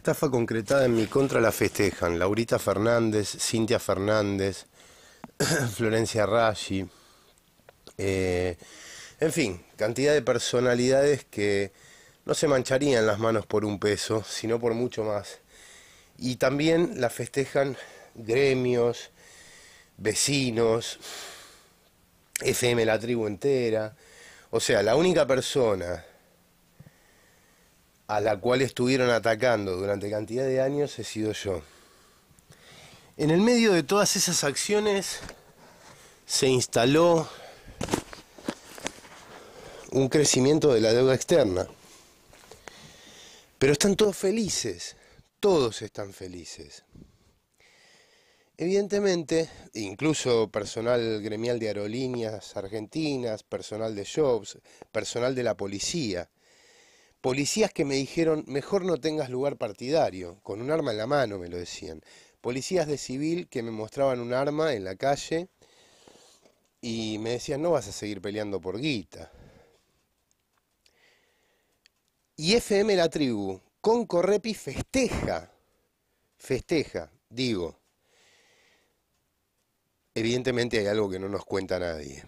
Estafa concretada en mi contra la festejan Laurita Fernández, Cintia Fernández, Florencia Raggi, eh, en fin, cantidad de personalidades que no se mancharían las manos por un peso, sino por mucho más. Y también la festejan gremios, vecinos, FM La Tribu entera. O sea, la única persona a la cual estuvieron atacando durante cantidad de años he sido yo. En el medio de todas esas acciones se instaló un crecimiento de la deuda externa. Pero están todos felices, todos están felices. Evidentemente, incluso personal gremial de aerolíneas argentinas, personal de Jobs, personal de la policía, Policías que me dijeron, mejor no tengas lugar partidario, con un arma en la mano me lo decían. Policías de civil que me mostraban un arma en la calle y me decían, no vas a seguir peleando por guita. Y FM La Tribu, con Correpi festeja, festeja, digo. Evidentemente hay algo que no nos cuenta nadie.